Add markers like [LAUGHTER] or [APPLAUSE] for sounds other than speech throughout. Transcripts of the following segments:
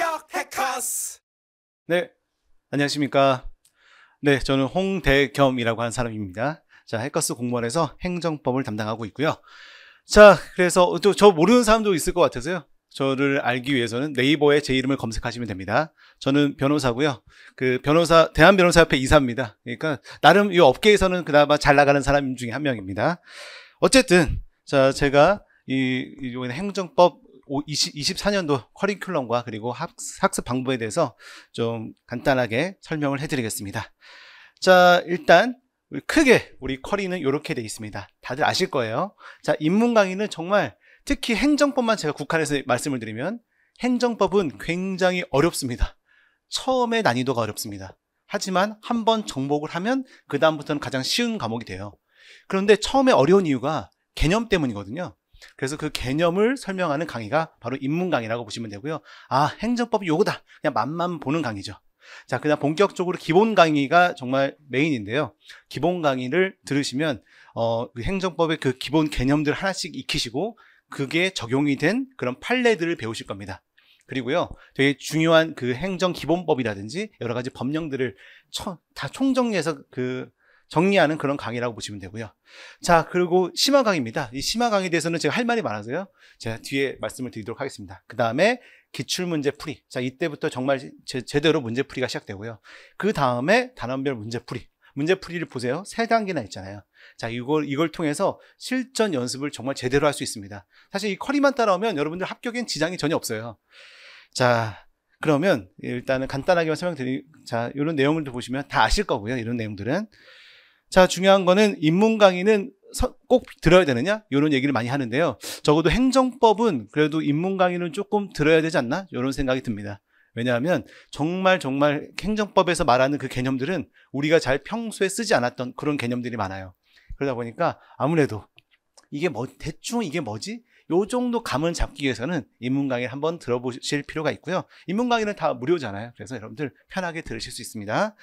합격 해커스. 네, 안녕하십니까. 네, 저는 홍대겸이라고 하는 사람입니다. 자, 해커스 공무원에서 행정법을 담당하고 있고요. 자, 그래서 또저 모르는 사람도 있을 것 같아서요. 저를 알기 위해서는 네이버에 제 이름을 검색하시면 됩니다. 저는 변호사고요. 그 변호사 대한 변호사협회 이사입니다. 그러니까 나름 이 업계에서는 그나마 잘 나가는 사람 중에 한 명입니다. 어쨌든 자 제가 이 이번에 행정법 20, 24년도 커리큘럼과 그리고 학습 방법에 대해서 좀 간단하게 설명을 해드리겠습니다. 자, 일단 크게 우리 커리는 이렇게 돼 있습니다. 다들 아실 거예요. 자, 인문 강의는 정말 특히 행정법만 제가 국한해서 말씀을 드리면 행정법은 굉장히 어렵습니다. 처음에 난이도가 어렵습니다. 하지만 한번 정복을 하면 그 다음부터는 가장 쉬운 과목이 돼요. 그런데 처음에 어려운 이유가 개념 때문이거든요. 그래서 그 개념을 설명하는 강의가 바로 입문 강의라고 보시면 되고요. 아, 행정법이 요거다. 그냥 맛만 보는 강의죠. 자, 그냥 본격적으로 기본 강의가 정말 메인인데요. 기본 강의를 들으시면 어, 그 행정법의 그 기본 개념들 하나씩 익히시고 그게 적용이 된 그런 판례들을 배우실 겁니다. 그리고요, 되게 중요한 그 행정 기본법이라든지 여러 가지 법령들을 처, 다 총정리해서 그 정리하는 그런 강의라고 보시면 되고요. 자, 그리고 심화 강의입니다. 이 심화 강의에 대해서는 제가 할 말이 많아서요. 제가 뒤에 말씀을 드리도록 하겠습니다. 그 다음에 기출문제 풀이. 자, 이때부터 정말 제, 대로 문제 풀이가 시작되고요. 그 다음에 단원별 문제 풀이. 문제 풀이를 보세요. 세 단계나 있잖아요. 자, 이걸, 이걸 통해서 실전 연습을 정말 제대로 할 수 있습니다. 사실 이 커리만 따라오면 여러분들 합격엔 지장이 전혀 없어요. 자, 그러면 일단은 간단하게만 설명드리, 자, 이런 내용을 보시면 다 아실 거고요. 이런 내용들은. 자, 중요한 거는 인문 강의는 꼭 들어야 되느냐? 이런 얘기를 많이 하는데요. 적어도 행정법은 그래도 인문 강의는 조금 들어야 되지 않나? 이런 생각이 듭니다. 왜냐하면 정말 정말 행정법에서 말하는 그 개념들은 우리가 잘 평소에 쓰지 않았던 그런 개념들이 많아요. 그러다 보니까 아무래도 이게 뭐 대충 이게 뭐지? 요 정도 감을 잡기 위해서는 인문 강의를 한번 들어보실 필요가 있고요. 인문 강의는 다 무료잖아요. 그래서 여러분들 편하게 들으실 수 있습니다.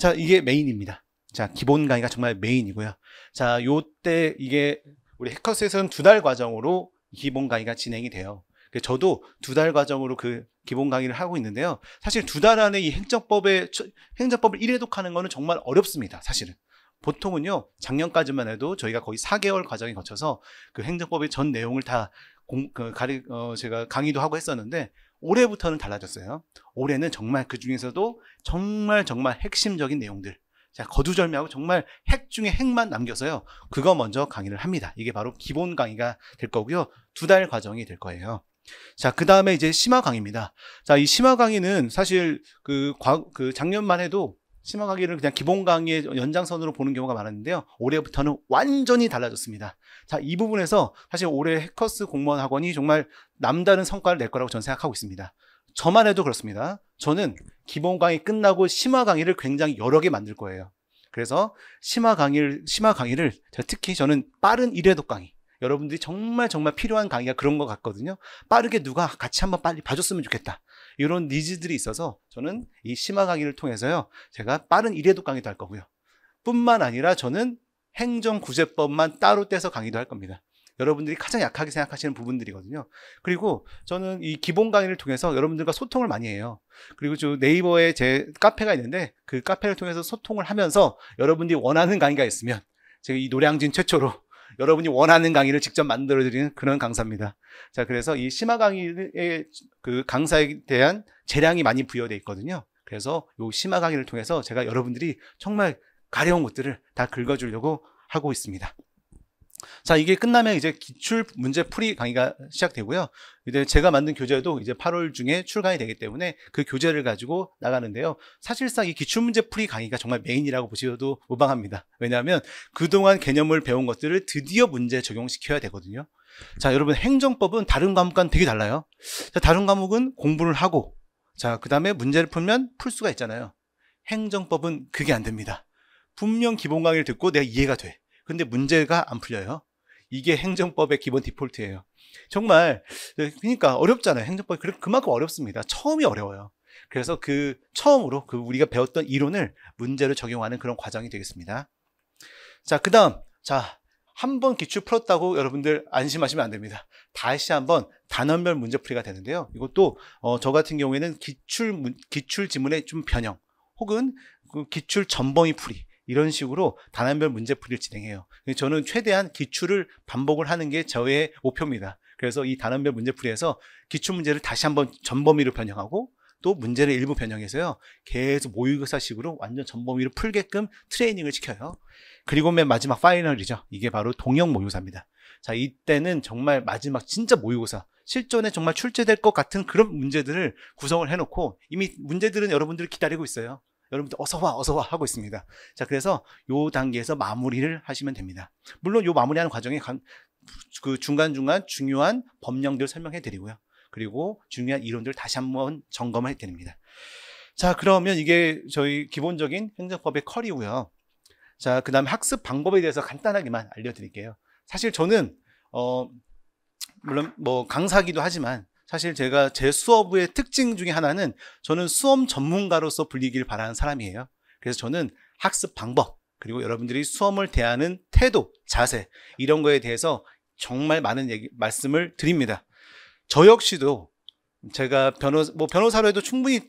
자, 이게 메인입니다. 자, 기본 강의가 정말 메인이고요. 자, 요때 이게 우리 해커스에서는두 달 과정으로 기본 강의가 진행이 돼요. 그 저도 두 달 과정으로 그 기본 강의를 하고 있는데요. 사실 두 달 안에 이 행정법의 행정법을 일회독하는 거는 정말 어렵습니다. 사실은. 보통은요, 작년까지만 해도 저희가 거의 4개월 과정이 거쳐서 그 행정법의 전 내용을 다 공, 그, 가리, 어, 제가 강의도 하고 했었는데, 올해부터는 달라졌어요. 올해는 정말 그 중에서도 정말 정말 핵심적인 내용들, 제가 거두절미하고 정말 핵 중에 핵만 남겨서요. 그거 먼저 강의를 합니다. 이게 바로 기본 강의가 될 거고요. 두 달 과정이 될 거예요. 자, 그 다음에 이제 심화 강의입니다. 자, 이 심화 강의는 사실 그, 과, 그 작년만 해도 심화 강의를 그냥 기본 강의의 연장선으로 보는 경우가 많았는데요. 올해부터는 완전히 달라졌습니다. 자, 이 부분에서 사실 올해 해커스 공무원 학원이 정말 남다른 성과를 낼 거라고 저는 생각하고 있습니다. 저만 해도 그렇습니다. 저는 기본 강의 끝나고 심화 강의를 굉장히 여러 개 만들 거예요. 그래서 심화 강의를 심화 강의를 특히 저는 빠른 1회독 강의 여러분들이 정말 정말 필요한 강의가 그런 것 같거든요. 빠르게 누가 같이 한번 빨리 봐줬으면 좋겠다. 이런 니즈들이 있어서 저는 이 심화 강의를 통해서요. 제가 빠른 1회독 강의도 할 거고요. 뿐만 아니라 저는 행정구제법만 따로 떼서 강의도 할 겁니다. 여러분들이 가장 약하게 생각하시는 부분들이거든요. 그리고 저는 이 기본 강의를 통해서 여러분들과 소통을 많이 해요. 그리고 저 네이버에 제 카페가 있는데 그 카페를 통해서 소통을 하면서 여러분들이 원하는 강의가 있으면 제가 이 노량진 최초로 [LAUGHS] 여러분이 원하는 강의를 직접 만들어드리는 그런 강사입니다. 자, 그래서 이 심화 강의의 그 강사에 대한 재량이 많이 부여되어 있거든요. 그래서 이 심화 강의를 통해서 제가 여러분들이 정말 가려운 것들을 다 긁어주려고 하고 있습니다. 자, 이게 끝나면 이제 기출 문제 풀이 강의가 시작되고요. 이제 제가 만든 교재도 이제 8월 중에 출간이 되기 때문에 그 교재를 가지고 나가는데요. 사실상 이 기출 문제 풀이 강의가 정말 메인이라고 보셔도 무방합니다. 왜냐하면 그동안 개념을 배운 것들을 드디어 문제 적용시켜야 되거든요. 자, 여러분 행정법은 다른 과목과는 되게 달라요. 자, 다른 과목은 공부를 하고 자, 그다음에 문제를 풀면 풀 수가 있잖아요. 행정법은 그게 안 됩니다. 분명 기본 강의를 듣고 내가 이해가 돼. 근데 문제가 안 풀려요. 이게 행정법의 기본 디폴트예요. 정말 그러니까 어렵잖아요. 행정법이 그만큼 어렵습니다. 처음이 어려워요. 그래서 그 처음으로 그 우리가 배웠던 이론을 문제로 적용하는 그런 과정이 되겠습니다. 자, 그다음 자, 한 번 기출 풀었다고 여러분들 안심하시면 안 됩니다. 다시 한번 단원별 문제풀이가 되는데요. 이것도 어, 저 같은 경우에는 기출 기출 지문의 좀 변형 혹은 그 기출 전범위 풀이 이런 식으로 단원별 문제풀이를 진행해요. 저는 최대한 기출을 반복을 하는 게 저의 목표입니다. 그래서 이 단원별 문제풀이에서 기출 문제를 다시 한번 전범위로 변형하고 또 문제를 일부 변형해서요. 계속 모의고사식으로 완전 전범위로 풀게끔 트레이닝을 시켜요. 그리고 맨 마지막 파이널이죠. 이게 바로 동형 모의고사입니다. 자, 이때는 정말 마지막 진짜 모의고사. 실전에 정말 출제될 것 같은 그런 문제들을 구성을 해놓고 이미 문제들은 여러분들을 기다리고 있어요. 여러분들 어서 와, 어서 와 하고 있습니다. 자, 그래서 요 단계에서 마무리를 하시면 됩니다. 물론 요 마무리하는 과정에 간, 그 중간중간 중요한 법령들 설명해 드리고요. 그리고 중요한 이론들 다시 한번 점검을 해 드립니다. 자, 그러면 이게 저희 기본적인 행정법의 컬이고요. 자, 그 다음에 학습 방법에 대해서 간단하게만 알려드릴게요. 사실 저는, 어, 물론 뭐 강사기도 하지만 사실 제가 제 수업의 특징 중에 하나는 저는 수험 전문가로서 불리길 바라는 사람이에요. 그래서 저는 학습 방법, 그리고 여러분들이 수험을 대하는 태도, 자세, 이런 거에 대해서 정말 많은 얘기, 말씀을 드립니다. 저 역시도 제가 변호, 뭐 변호사로 해도 충분히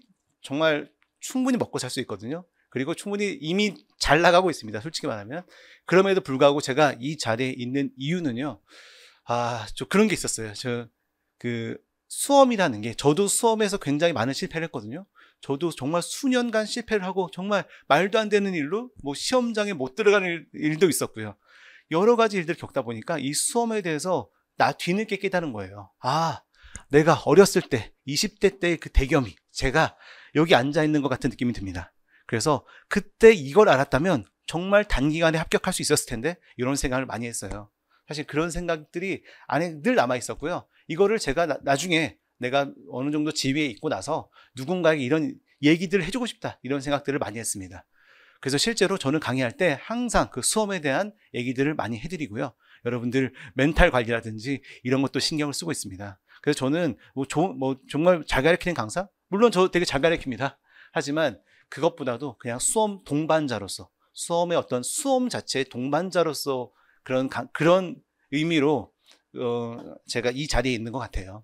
정말 충분히 먹고 살 수 있거든요. 그리고 충분히 이미 잘 나가고 있습니다. 솔직히 말하면. 그럼에도 불구하고 제가 이 자리에 있는 이유는요. 아, 좀 그런 게 있었어요. 저, 그, 수험이라는 게 저도 수험에서 굉장히 많은 실패를 했거든요. 저도 정말 수년간 실패를 하고 정말 말도 안 되는 일로 뭐 시험장에 못 들어가는 일, 도 있었고요. 여러 가지 일들을 겪다 보니까 이 수험에 대해서 나 뒤늦게 깨달은 거예요. 아, 내가 어렸을 때 20대 때의 그 대겸이 제가 여기 앉아 있는 것 같은 느낌이 듭니다. 그래서 그때 이걸 알았다면 정말 단기간에 합격할 수 있었을 텐데 이런 생각을 많이 했어요. 사실 그런 생각들이 안에 늘 남아 있었고요. 이거를 제가 나, 중에 내가 어느 정도 지위에 있고 나서 누군가에게 이런 얘기들을 해주고 싶다 이런 생각들을 많이 했습니다. 그래서 실제로 저는 강의할 때 항상 그 수험에 대한 얘기들을 많이 해드리고요. 여러분들 멘탈 관리라든지 이런 것도 신경을 쓰고 있습니다. 그래서 저는 뭐, 조, 뭐 정말 잘 가르치는 강사? 물론 저 되게 잘 가르칩니다. 하지만 그것보다도 그냥 수험 동반자로서 수험의 어떤 수험 자체의 동반자로서 그런 가, 그런 의미로 어, 제가 이 자리에 있는 것 같아요.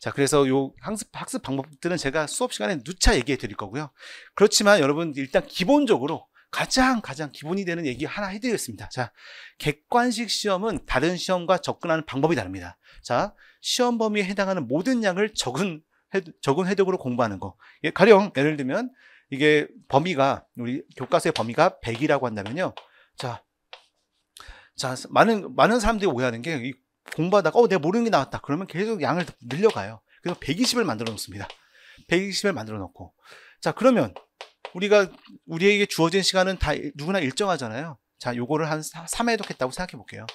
자, 그래서 요 학습, 학습 방법들은 제가 수업 시간에 누차 얘기해 드릴 거고요. 그렇지만 여러분, 일단 기본적으로 가장 가장 기본이 되는 얘기 하나 해드리겠습니다. 자, 객관식 시험은 다른 시험과 접근하는 방법이 다릅니다. 자, 시험 범위에 해당하는 모든 양을 적은, 적은 해독으로 공부하는 거. 예, 가령, 예를 들면, 이게 범위가, 우리 교과서의 범위가 100이라고 한다면요. 자, 자, 많은, 많은 사람들이 오해하는 게, 이 공부하다가 어 내가 모르는 게 나왔다 그러면 계속 양을 늘려가요 그래서 120을 만들어 놓습니다 120을 만들어 놓고 자 그러면 우리가 우리에게 주어진 시간은 다 누구나 일정하잖아요 자 요거를 한 3회독 했다고 생각해 볼게요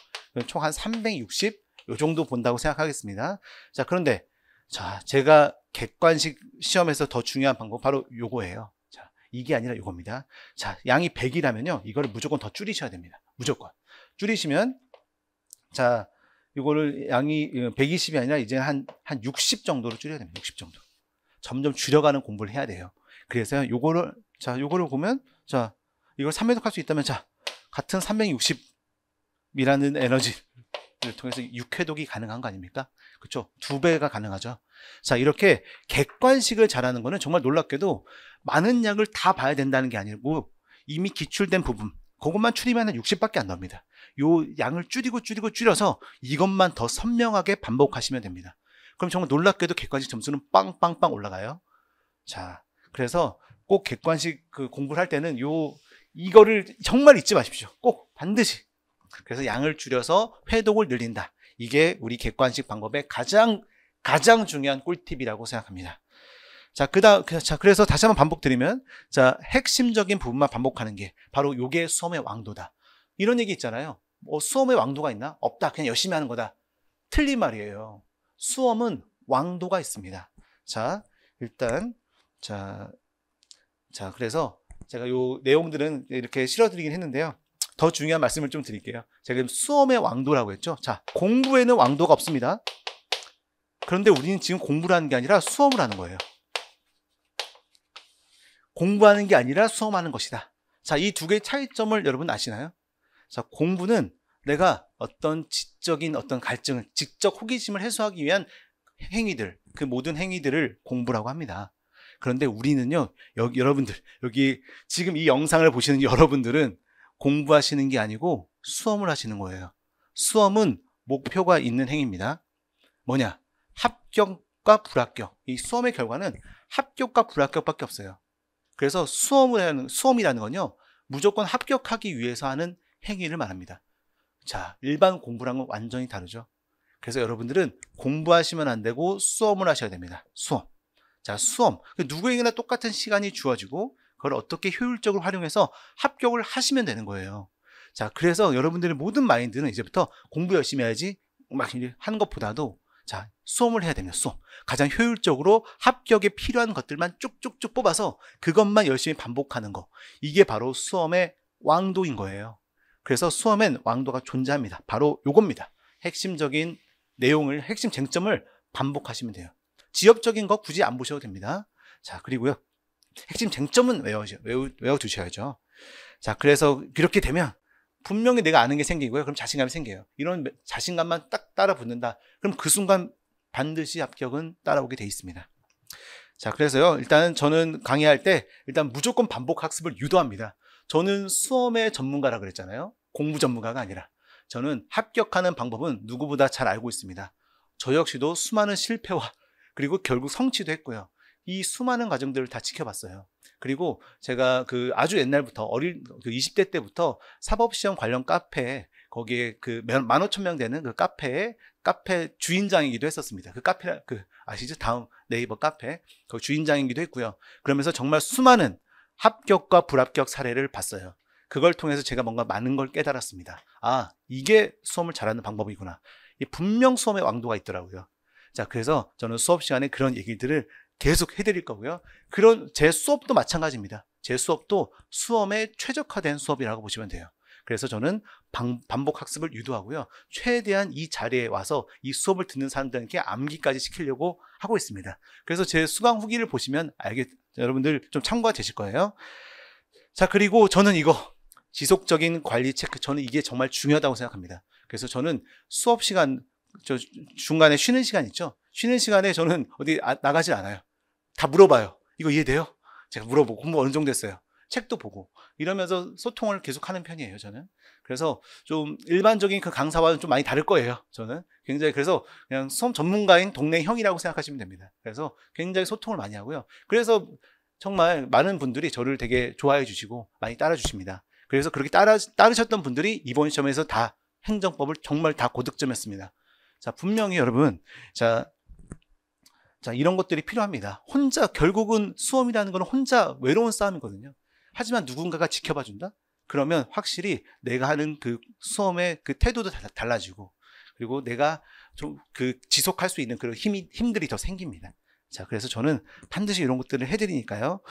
총 한 360 요 정도 본다고 생각하겠습니다 자 그런데 자 제가 객관식 시험에서 더 중요한 방법 바로 요거예요 자 이게 아니라 요겁니다 자 양이 100이라면요 이거를 무조건 더 줄이셔야 됩니다 무조건 줄이시면 자 이거를 양이 120이 아니라 이제 한, 한 60 정도로 줄여야 됩니다. 60 정도. 점점 줄여가는 공부를 해야 돼요. 그래서 요거를, 자, 요거를 보면, 자, 이걸 3회독 할수 있다면, 자, 같은 360이라는 에너지를 통해서 6회독이 가능한 거 아닙니까? 그쵸? 두 배가 가능하죠. 자, 이렇게 객관식을 잘하는 거는 정말 놀랍게도 많은 약을 다 봐야 된다는 게 아니고 이미 기출된 부분, 그것만 추리면 60밖에 안 나옵니다. 요 양을 줄이고 줄이고 줄여서 이것만 더 선명하게 반복하시면 됩니다. 그럼 정말 놀랍게도 객관식 점수는 빵빵빵 올라가요. 자, 그래서 꼭 객관식 그 공부를 할 때는 요 이거를 정말 잊지 마십시오. 꼭 반드시. 그래서 양을 줄여서 회독을 늘린다. 이게 우리 객관식 방법의 가장 가장 중요한 꿀팁이라고 생각합니다. 자, 그다 그, 자, 그래서 다시 한번 반복드리면 자, 핵심적인 부분만 반복하는 게 바로 요게 수험의 왕도다. 이런 얘기 있잖아요. 뭐 수험의 왕도가 있나? 없다. 그냥 열심히 하는 거다. 틀린 말이에요. 수험은 왕도가 있습니다. 자, 일단 자, 자, 그래서 제가 요 내용들은 이렇게 실어드리긴 했는데요. 더 중요한 말씀을 좀 드릴게요. 제가 지금 수험의 왕도라고 했죠. 자, 공부에는 왕도가 없습니다. 그런데 우리는 지금 공부를 하는 게 아니라 수험을 하는 거예요. 공부하는 게 아니라 수험하는 것이다. 자, 이 두 개의 차이점을 여러분 아시나요? 자, 공부는 내가 어떤 지적인 어떤 갈증을, 직접 호기심을 해소하기 위한 행위들, 그 모든 행위들을 공부라고 합니다. 그런데 우리는요, 여기, 여러분들, 여기 지금 이 영상을 보시는 여러분들은 공부하시는 게 아니고 수험을 하시는 거예요. 수험은 목표가 있는 행위입니다. 뭐냐? 합격과 불합격. 이 수험의 결과는 합격과 불합격밖에 없어요. 그래서 수험을 하는, 수험이라는 건요, 무조건 합격하기 위해서 하는 행위를 말합니다. 자, 일반 공부랑은 완전히 다르죠. 그래서 여러분들은 공부하시면 안 되고 수험을 하셔야 됩니다. 수험. 자, 수험. 그 누구에게나 똑같은 시간이 주어지고 그걸 어떻게 효율적으로 활용해서 합격을 하시면 되는 거예요. 자, 그래서 여러분들의 모든 마인드는 이제부터 공부 열심히 해야지 막 하는 것보다도 자, 수험을 해야 됩니다. 수험. 가장 효율적으로 합격에 필요한 것들만 쭉쭉쭉 뽑아서 그것만 열심히 반복하는 거. 이게 바로 수험의 왕도인 거예요. 그래서 수험엔 왕도가 존재합니다. 바로 요겁니다. 핵심적인 내용을, 핵심 쟁점을 반복하시면 돼요. 지역적인거 굳이 안 보셔도 됩니다. 자, 그리고요. 핵심 쟁점은 외워, 외워, 외워두셔야죠. 자, 그래서 이렇게 되면 분명히 내가 아는 게 생기고요. 그럼 자신감이 생겨요. 이런 자신감만 딱 따라 붙는다. 그럼 그 순간 반드시 합격은 따라오게 돼 있습니다. 자, 그래서요. 일단은 저는 강의할 때 일단 무조건 반복 학습을 유도합니다. 저는 수험의 전문가라 그랬잖아요. 공부 전문가가 아니라 저는 합격하는 방법은 누구보다 잘 알고 있습니다. 저 역시도 수많은 실패와 그리고 결국 성취도 했고요. 이 수많은 과정들을 다 지켜봤어요. 그리고 제가 그 아주 옛날부터 어릴 그 20대 때부터 사법시험 관련 카페 거기에 그0 0 0명 되는 그 카페에 카페 주인장이기도 했었습니다. 그 카페 그 아시죠? 다음 네이버 카페 그 주인장이기도 했고요. 그러면서 정말 수많은 합격과 불합격 사례를 봤어요. 그걸 통해서 제가 뭔가 많은 걸 깨달았습니다. 아, 이게 수험을 잘하는 방법이구나. 분명 수험의 왕도가 있더라고요. 자, 그래서 저는 수업 시간에 그런 얘기들을 계속 해드릴 거고요. 그런 제 수업도 마찬가지입니다. 제 수업도 수험에 최적화된 수업이라고 보시면 돼요. 그래서 저는 반복 학습을 유도하고요. 최대한 이 자리에 와서 이 수업을 듣는 사람들에게 암기까지 시키려고 하고 있습니다. 그래서 제 수강 후기를 보시면 알게 여러분들 좀 참고가 되실 거예요. 자, 그리고 저는 이거 지속적인 관리 체크. 저는 이게 정말 중요하다고 생각합니다. 그래서 저는 수업 시간, 저 중간에 쉬는 시간 있죠? 쉬는 시간에 저는 어디 아, 나가지 않아요. 다 물어봐요. 이거 이해돼요? 제가 물어보고 공부 어느 정도 했어요. 책도 보고 이러면서 소통을 계속하는 편이에요. 저는 그래서 좀 일반적인 그 강사와는 좀 많이 다를 거예요. 저는 굉장히 그래서 그냥 수험 전문가인 동네 형이라고 생각하시면 됩니다. 그래서 굉장히 소통을 많이 하고요. 그래서 정말 많은 분들이 저를 되게 좋아해 주시고 많이 따라 주십니다. 그래서 그렇게 따라 따르셨던 분들이 이번 시험에서 다 행정법을 정말 다 고득점했습니다. 자 분명히 여러분 자 자, 이런 것들이 필요합니다. 혼자, 결국은 수험이라는 건 혼자 외로운 싸움이거든요. 하지만 누군가가 지켜봐 준다? 그러면 확실히 내가 하는 그 수험의 그 태도도 달라지고, 그리고 내가 좀 그 지속할 수 있는 그런 힘이, 힘들이 더 생깁니다. 자, 그래서 저는 반드시 이런 것들을 해드리니까요.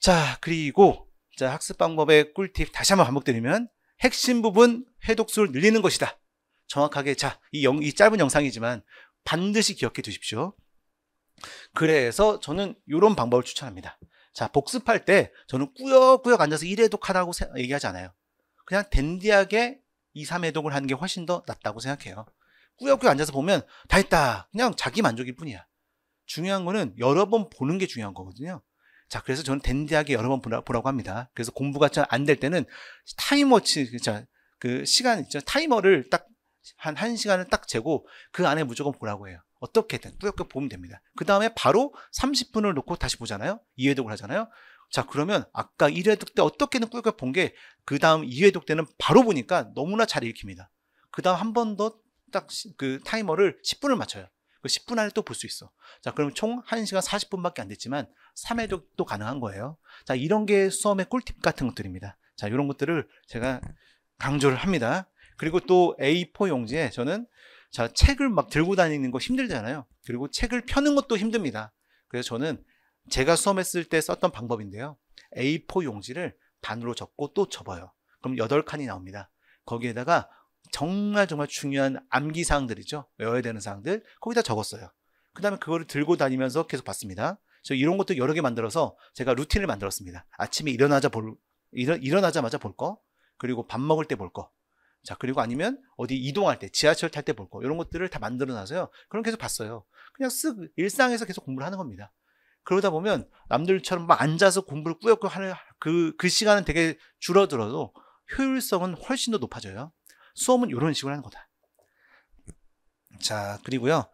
자, 그리고, 자, 학습 방법의 꿀팁 다시 한번 반복드리면, 핵심 부분 해독수를 늘리는 것이다. 정확하게, 자, 이, 영, 이 짧은 영상이지만 반드시 기억해 두십시오. 그래서 저는 이런 방법을 추천합니다. 자, 복습할 때 저는 꾸역꾸역 앉아서 1회독 하라고 얘기하지 않아요. 그냥 댄디하게 2, 3회독을 하는 게 훨씬 더 낫다고 생각해요. 꾸역꾸역 앉아서 보면 다 했다. 그냥 자기 만족일 뿐이야. 중요한 거는 여러 번 보는 게 중요한 거거든요. 자, 그래서 저는 댄디하게 여러 번 보라, 고 합니다. 그래서 공부가 잘 안 될 때는 타이머치, 그 시간 타이머를 딱 한, 한 시간을 딱 재고 그 안에 무조건 보라고 해요. 어떻게든 뚜렷하게 보면 됩니다. 그 다음에 바로 30분을 놓고 다시 보잖아요. 이회독을 하잖아요. 자 그러면 아까 1회독 때 어떻게든 뚜렷하게 본게그 다음 2회독 때는 바로 보니까 너무나 잘 읽힙니다. 그 다음 한 번 더 딱 그 타이머를 10분을 맞춰요. 그 10분 안에 또 볼 수 있어. 자, 그럼 총 1시간 40분밖에 안 됐지만 3회독도 가능한 거예요. 자, 이런 게 수험의 꿀팁 같은 것들입니다. 자, 이런 것들을 제가 강조를 합니다. 그리고 또 A4 용지에 저는 자, 책을 막 들고 다니는 거 힘들잖아요. 그리고 책을 펴는 것도 힘듭니다. 그래서 저는 제가 수험했을 때 썼던 방법인데요. A4 용지를 반으로 접고 또 접어요. 그럼 8칸이 나옵니다. 거기에다가 정말 정말 중요한 암기 사항들이죠. 외워야 되는 사항들 거기다 적었어요. 그 다음에 그거를 들고 다니면서 계속 봤습니다. 저 이런 것도 여러 개 만들어서 제가 루틴을 만들었습니다. 아침에 일어나자 볼, 일어, 일어나자마자 볼 거, 그리고 밥 먹을 때 볼 거, 자, 그리고 아니면 어디 이동할 때, 지하철 탈 때 볼 거, 이런 것들을 다 만들어 놔서요. 그럼 계속 봤어요. 그냥 쓱 일상에서 계속 공부를 하는 겁니다. 그러다 보면 남들처럼 막 앉아서 공부를 꾸역꾸역 하는 그, 그 시간은 되게 줄어들어도 효율성은 훨씬 더 높아져요. 수업은 이런 식으로 하는 거다. 자, 그리고요.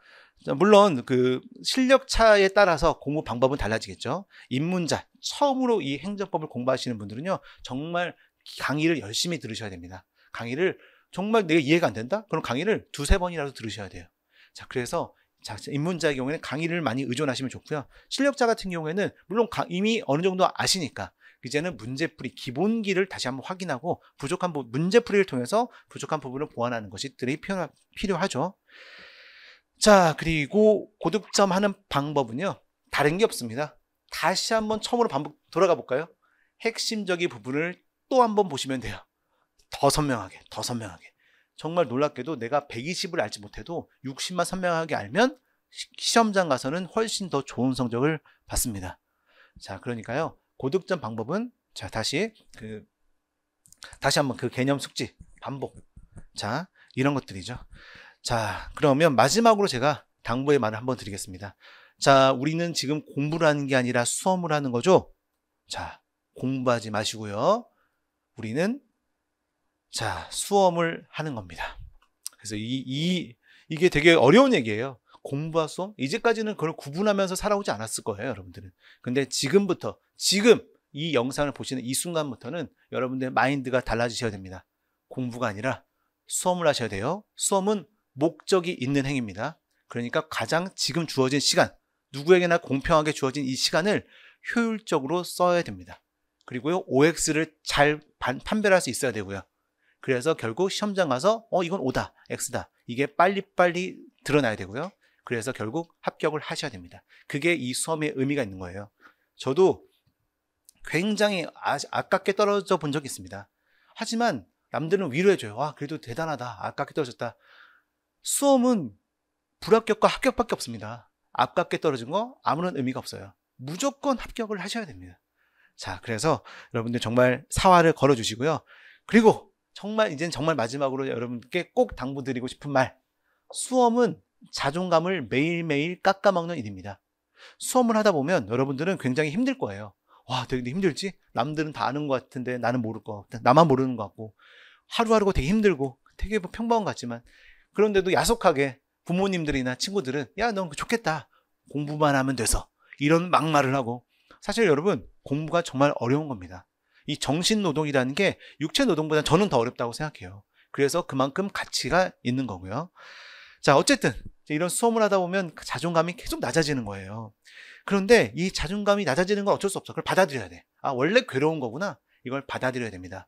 물론 그 실력 차에 따라서 공부 방법은 달라지겠죠. 입문자, 처음으로 이 행정법을 공부하시는 분들은요, 정말 강의를 열심히 들으셔야 됩니다. 강의를 정말 내가 이해가 안 된다? 그럼 강의를 두세 번이라도 들으셔야 돼요. 자, 그래서 자, 입문자의 경우에는 강의를 많이 의존하시면 좋고요. 실력자 같은 경우에는 물론 이미 어느 정도 아시니까 이제는 문제풀이 기본기를 다시 한번 확인하고 부족한 부분 문제풀이를 통해서 부족한 부분을 보완하는 것이 들이 필요하죠. 자, 그리고 고득점 하는 방법은요. 다른 게 없습니다. 다시 한번 처음으로 반복 돌아가 볼까요? 핵심적인 부분을 또 한번 보시면 돼요. 더 선명하게, 더 선명하게. 정말 놀랍게도 내가 120을 알지 못해도 60만 선명하게 알면 시험장 가서는 훨씬 더 좋은 성적을 받습니다. 자, 그러니까요. 고득점 방법은 자, 다시 그 다시 한번 그 개념 숙지 반복. 자, 이런 것들이죠. 자, 그러면 마지막으로 제가 당부의 말을 한번 드리겠습니다. 자, 우리는 지금 공부를 하는 게 아니라 수험을 하는 거죠. 자, 공부하지 마시고요. 우리는 자, 수험을 하는 겁니다. 그래서 이, 이, 이게 되게 어려운 얘기예요. 공부와 수험? 이제까지는 그걸 구분하면서 살아오지 않았을 거예요, 여러분들은. 근데 지금부터, 지금 이 영상을 보시는 이 순간부터는 여러분들의 마인드가 달라지셔야 됩니다. 공부가 아니라 수험을 하셔야 돼요. 수험은 목적이 있는 행위입니다. 그러니까 가장 지금 주어진 시간, 누구에게나 공평하게 주어진 이 시간을 효율적으로 써야 됩니다. 그리고요, OX를 잘 판별할 수 있어야 되고요. 그래서 결국 시험장 가서 어 이건 오다 X다 이게 빨리빨리 드러나야 되고요. 그래서 결국 합격을 하셔야 됩니다. 그게 이 수험의 의미가 있는 거예요. 저도 굉장히 아, 아깝게 떨어져 본 적이 있습니다. 하지만 남들은 위로해줘요. 와 아, 그래도 대단하다. 아깝게 떨어졌다. 수험은 불합격과 합격밖에 없습니다. 아깝게 떨어진 거 아무런 의미가 없어요. 무조건 합격을 하셔야 됩니다. 자, 그래서 여러분들 정말 사활을 걸어주시고요. 그리고 정말 이젠 정말 마지막으로 여러분께 꼭 당부드리고 싶은 말. 수험은 자존감을 매일매일 깎아먹는 일입니다. 수험을 하다 보면 여러분들은 굉장히 힘들 거예요. 와, 되게 힘들지? 남들은 다 아는 것 같은데 나는 모를 것 같고, 나만 모르는 것 같고, 하루하루가 되게 힘들고, 되게 뭐 평범한 것 같지만, 그런데도 야속하게 부모님들이나 친구들은, 야, 넌 그 좋겠다. 공부만 하면 돼서. 이런 막말을 하고, 사실 여러분, 공부가 정말 어려운 겁니다. 이 정신 노동이라는 게 육체 노동보다 저는 더 어렵다고 생각해요. 그래서 그만큼 가치가 있는 거고요. 자, 어쨌든 이런 수험을 하다 보면 그 자존감이 계속 낮아지는 거예요. 그런데 이 자존감이 낮아지는 건 어쩔 수 없어. 그걸 받아들여야 돼. 아, 원래 괴로운 거구나. 이걸 받아들여야 됩니다.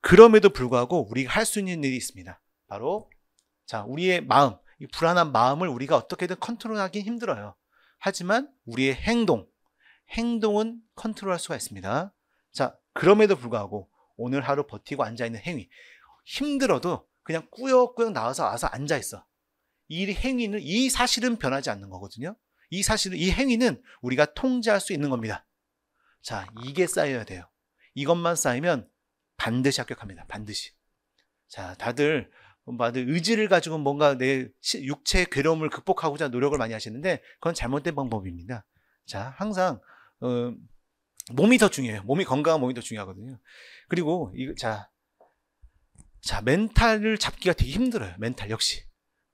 그럼에도 불구하고 우리가 할 수 있는 일이 있습니다. 바로 자, 우리의 마음, 이 불안한 마음을 우리가 어떻게든 컨트롤하기 힘들어요. 하지만 우리의 행동, 행동은 컨트롤할 수가 있습니다. 자, 그럼에도 불구하고 오늘 하루 버티고 앉아있는 행위. 힘들어도 그냥 꾸역꾸역 나와서 와서 앉아있어. 이 행위는, 이 사실은 변하지 않는 거거든요. 이 사실은, 이 행위는 우리가 통제할 수 있는 겁니다. 자, 이게 쌓여야 돼요. 이것만 쌓이면 반드시 합격합니다. 반드시. 자, 다들, 다들 의지를 가지고 뭔가 내 육체의 괴로움을 극복하고자 노력을 많이 하시는데, 그건 잘못된 방법입니다. 자, 항상, 음, 몸이 더 중요해요. 몸이 건강한 몸이 더 중요하거든요. 그리고 이거 자, 자 멘탈을 잡기가 되게 힘들어요. 멘탈 역시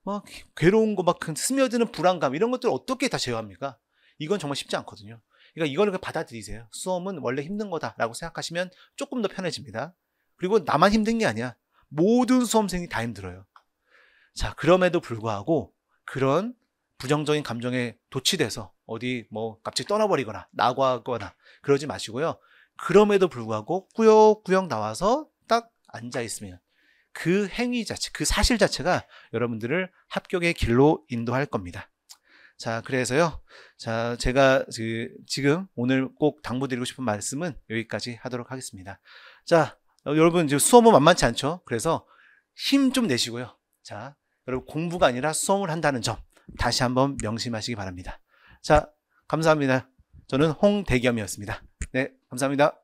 막 괴로운 거막 그 스며드는 불안감 이런 것들 을 어떻게 다 제어합니까? 이건 정말 쉽지 않거든요. 그러니까 이거를 받아들이세요. 수험은 원래 힘든 거다라고 생각하시면 조금 더 편해집니다. 그리고 나만 힘든 게 아니야. 모든 수험생이 다 힘들어요. 자 그럼에도 불구하고 그런 부정적인 감정에 도취돼서 어디 뭐 갑자기 떠나버리거나 나가거나 그러지 마시고요. 그럼에도 불구하고 꾸역꾸역 나와서 딱 앉아 있으면 그 행위 자체, 그 사실 자체가 여러분들을 합격의 길로 인도할 겁니다. 자, 그래서요. 자, 제가 그 지금 오늘 꼭 당부드리고 싶은 말씀은 여기까지 하도록 하겠습니다. 자, 여러분 지금 수험은 만만치 않죠? 그래서 힘 좀 내시고요. 자, 여러분 공부가 아니라 수험을 한다는 점 다시 한번 명심하시기 바랍니다. 자, 감사합니다. 저는 홍대겸이었습니다. 네, 감사합니다.